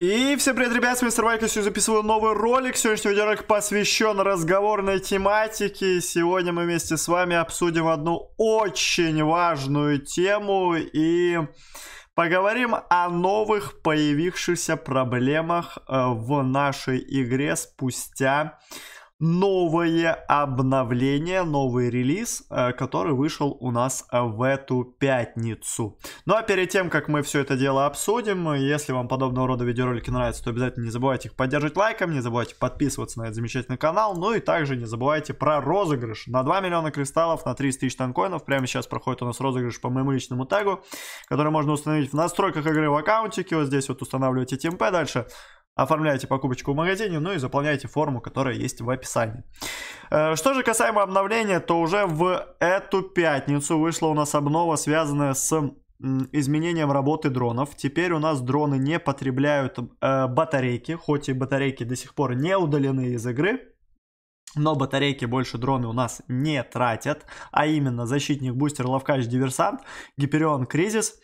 И всем привет, ребят, с вами Сарвайкл, сегодня записываю новый ролик. Сегодняшний видеоролик посвящен разговорной тематике. Сегодня мы вместе с вами обсудим одну очень важную тему и поговорим о новых появившихся проблемах э, в нашей игре спустя новое обновление, новый релиз, э, который вышел у нас э, в эту пятницу. Ну а перед тем, как мы все это дело обсудим, если вам подобного рода видеоролики нравятся, то обязательно не забывайте их поддерживать лайком, не забывайте подписываться на этот замечательный канал, ну и также не забывайте про розыгрыш на 2 миллиона кристаллов, на 30 тысяч танкоинов. Прямо сейчас проходит у нас розыгрыш по моему личному тегу, который можно установить в настройках игры в аккаунтике, вот здесь вот устанавливаете темпе, дальше оформляете покупочку в магазине, ну и заполняете форму, которая есть в описании. Э, что же касаемо обновления, то уже в эту пятницу вышла у нас обнова, связанная с изменением работы дронов. Теперь у нас дроны не потребляют э, батарейки, хоть и батарейки до сих пор не удалены из игры. Но батарейки больше дроны у нас не тратят, а именно защитник, бустер, Ловкач, диверсант, гиперион, кризис.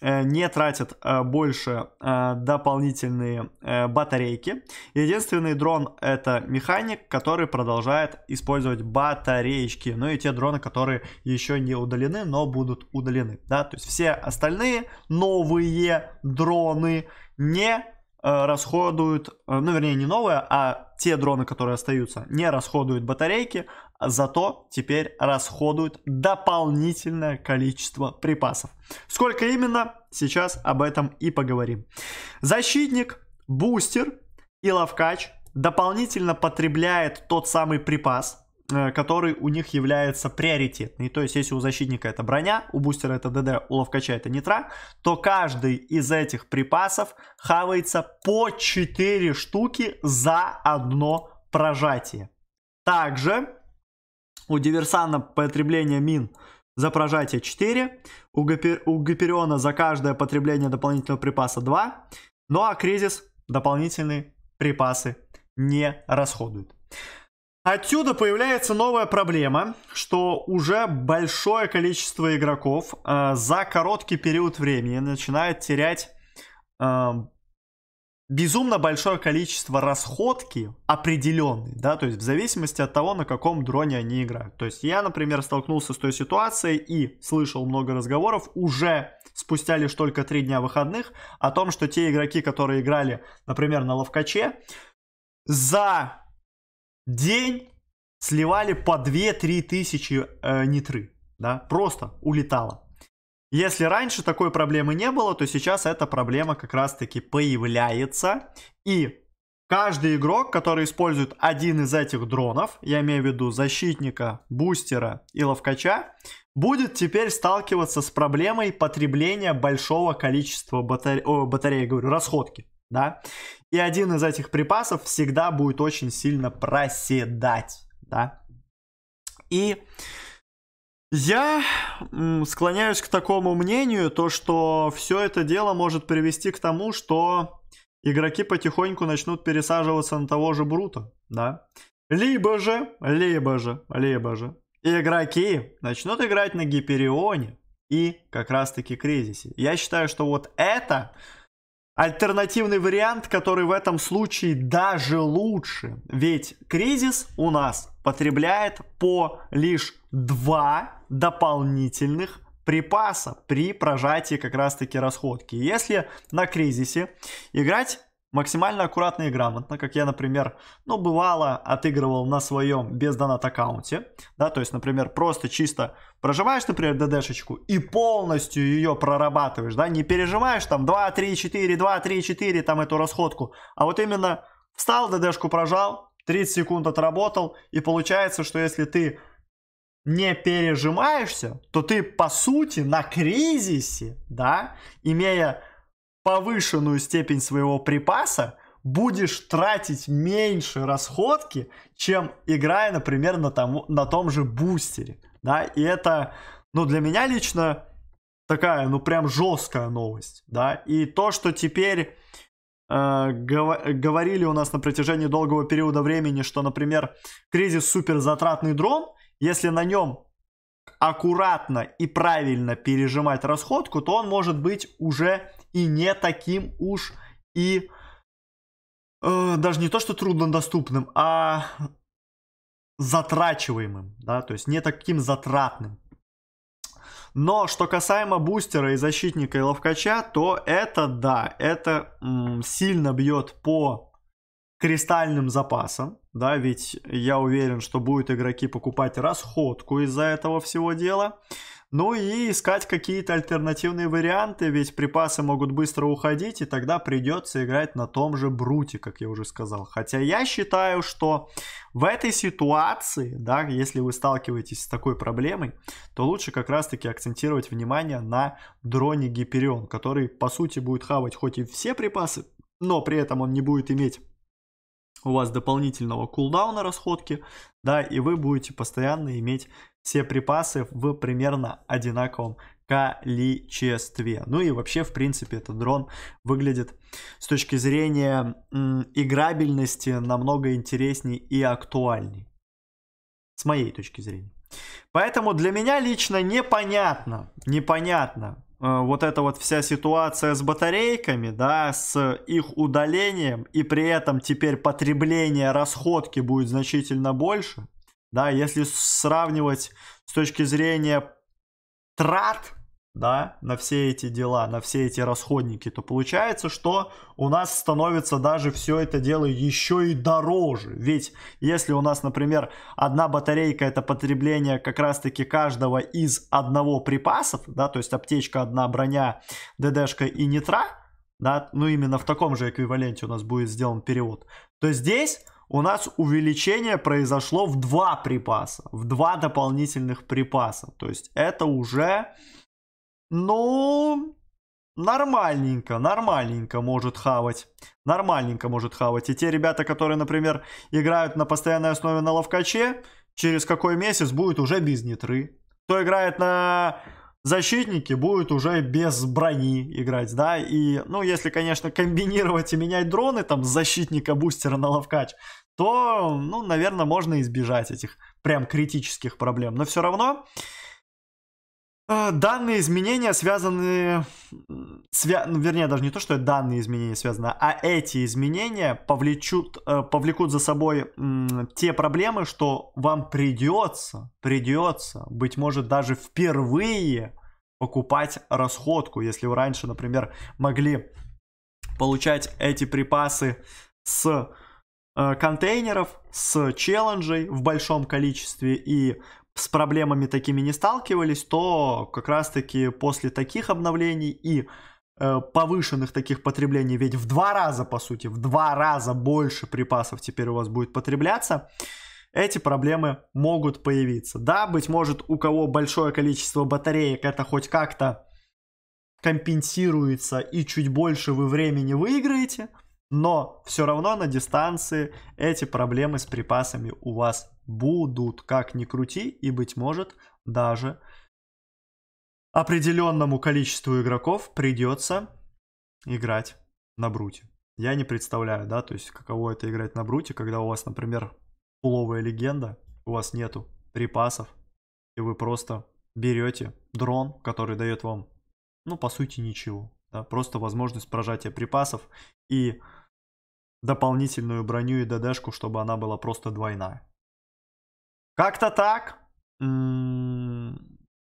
Э, не тратит э, больше э, дополнительные батарейки. Единственный дрон это механик, который продолжает использовать батареечки. Ну и те дроны, которые еще не удалены, но будут удалены. Да? То есть все остальные новые дроны не Э, расходуют, э, ну вернее не новые, а те дроны, которые остаются, не расходуют батарейки, зато теперь расходуют дополнительное количество припасов. Сколько именно, сейчас об этом и поговорим. Защитник, бустер и ловкач дополнительно потребляет тот самый припас, Э, который у них является приоритетный. То есть, если у защитника это броня, у бустера это ДД, у ловкача это нитра, то каждый из этих припасов хавается по 4 штуки за одно прожатие. Также у диверсанта потребление мин за прожатие 4, у, гапер... у Гипериона за каждое потребление дополнительного припаса 2, ну а кризис дополнительные припасы не расходует. Отсюда появляется новая проблема, что уже большое количество игроков э, за короткий период времени начинает терять э, безумно большое количество расходки определенной, да, то есть в зависимости от того, на каком дроне они играют. То есть я, например, столкнулся с той ситуацией и слышал много разговоров уже спустя лишь только три дня выходных о том, что те игроки, которые играли, например, на Ловкаче, за день сливали по 2-3 тысячи э, нитры, да, просто улетало. Если раньше такой проблемы не было, то сейчас эта проблема как раз-таки появляется. И каждый игрок, который использует один из этих дронов, я имею в виду защитника, бустера и ловкача, будет теперь сталкиваться с проблемой потребления большого количества батаре... О, батареи, говорю, расходки да, и один из этих припасов всегда будет очень сильно проседать, да. И я склоняюсь к такому мнению, то что все это дело может привести к тому, что игроки потихоньку начнут пересаживаться на того же Брута, да. Либо же, либо же, либо же игроки начнут играть на Гиперионе и как раз таки Кризисе. Я считаю, что вот это Альтернативный вариант, который в этом случае даже лучше. Ведь кризис у нас потребляет по лишь два дополнительных припаса при прожатии как раз таки расходки. Если на кризисе играть Максимально аккуратно и грамотно, как я, например, ну, бывало, отыгрывал на своем без донат аккаунте, да, то есть, например, просто чисто проживаешь, например, ДДшечку и полностью ее прорабатываешь, да, не переживаешь там 2, 3, 4, 2, 3, 4, там эту расходку, а вот именно встал, ДДшку прожал, 30 секунд отработал, и получается, что если ты не пережимаешься, то ты, по сути, на кризисе, да, имея повышенную степень своего припаса, будешь тратить меньше расходки, чем играя, например, на, тому, на том же бустере. Да, и это, ну, для меня лично такая, ну, прям жесткая новость, да, и то, что теперь э, говорили у нас на протяжении долгого периода времени, что, например, кризис супер затратный дрон, если на нем аккуратно и правильно пережимать расходку, то он может быть уже и не таким уж и э, даже не то, что труднодоступным, а затрачиваемым, да, то есть не таким затратным. Но что касаемо бустера и защитника и ловкача, то это да, это м, сильно бьет по кристальным запасам, да, ведь я уверен, что будут игроки покупать расходку из-за этого всего дела. Ну и искать какие-то альтернативные варианты, ведь припасы могут быстро уходить, и тогда придется играть на том же Бруте, как я уже сказал. Хотя я считаю, что в этой ситуации, да, если вы сталкиваетесь с такой проблемой, то лучше как раз-таки акцентировать внимание на дроне Гиперион, который, по сути, будет хавать хоть и все припасы, но при этом он не будет иметь у вас дополнительного кулдауна расходки, да, и вы будете постоянно иметь все припасы в примерно одинаковом количестве. Ну и вообще, в принципе, этот дрон выглядит с точки зрения играбельности намного интересней и актуальней. С моей точки зрения. Поэтому для меня лично непонятно, непонятно, Э, вот эта вот вся ситуация с батарейками, да, с их удалением, и при этом теперь потребление расходки будет значительно больше, да, если сравнивать с точки зрения трат, да, на все эти дела, на все эти расходники, то получается, что у нас становится даже все это дело еще и дороже. Ведь если у нас, например, одна батарейка это потребление как раз-таки каждого из одного припасов, да, то есть аптечка, одна броня, ДДшка и нитра, да, ну именно в таком же эквиваленте у нас будет сделан перевод, то здесь у нас увеличение произошло в два припаса, в два дополнительных припаса. То есть это уже ну, нормальненько, нормальненько может хавать. Нормальненько может хавать. И те ребята, которые, например, играют на постоянной основе на ловкаче, через какой месяц будет уже без нитры. Кто играет на защитнике, будет уже без брони играть, да, и, ну, если, конечно, комбинировать и менять дроны, там, с защитника, бустера на ловкач, то, ну, наверное, можно избежать этих прям критических проблем. Но все равно а, данные изменения связаны... Свя... Ну, вернее, даже не то, что данные изменения связаны, а эти изменения повлечут, э, повлекут за собой те проблемы, что вам придется, придется, быть может, даже впервые покупать расходку. Если вы раньше, например, могли получать эти припасы с э, контейнеров с челленджей в большом количестве и с проблемами такими не сталкивались, то как раз-таки после таких обновлений и э, повышенных таких потреблений, ведь в два раза, по сути, в два раза больше припасов теперь у вас будет потребляться, эти проблемы могут появиться. Да, быть может, у кого большое количество батареек, это хоть как-то компенсируется и чуть больше вы времени выиграете, но все равно на дистанции эти проблемы с припасами у вас будут, как ни крути, и, быть может, даже определенному количеству игроков придется играть на бруте. Я не представляю, да, то есть каково это играть на бруте, когда у вас, например, пуловая легенда, у вас нету припасов, и вы просто берете дрон, который дает вам, ну, по сути, ничего. Да, просто возможность прожатия припасов и дополнительную броню и ДДшку, чтобы она была просто двойная. Как-то так.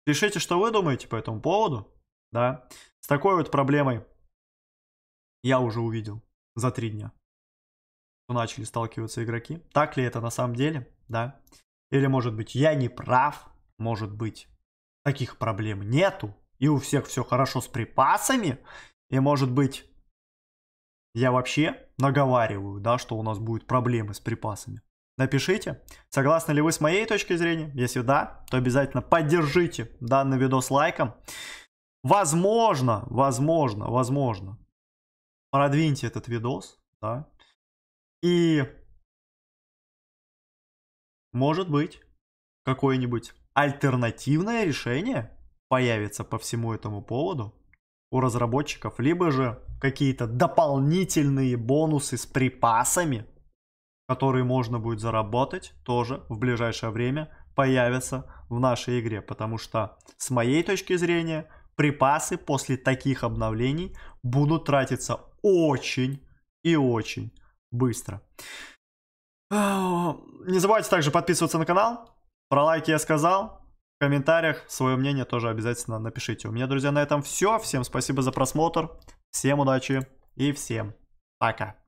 Пишите, что вы думаете по этому поводу. Да. С такой вот проблемой я уже увидел за три дня, начали сталкиваться игроки. Так ли это на самом деле? Да. Или, может быть, я не прав? Может быть, таких проблем нету? И у всех все хорошо с припасами? И, может быть, я вообще наговариваю, да, что у нас будут проблемы с припасами? Напишите, согласны ли вы с моей точки зрения. Если да, то обязательно поддержите данный видос лайком. Возможно, возможно, возможно, продвиньте этот видос, да, и может быть какое-нибудь альтернативное решение появится по всему этому поводу у разработчиков, либо же какие-то дополнительные бонусы с припасами – которые можно будет заработать тоже в ближайшее время, появятся в нашей игре. Потому что, с моей точки зрения, припасы после таких обновлений будут тратиться очень и очень быстро. А, не забывайте также подписываться на канал. Про лайки я сказал. В комментариях свое мнение тоже обязательно напишите. У меня, друзья, на этом все. Всем спасибо за просмотр. Всем удачи и всем пока.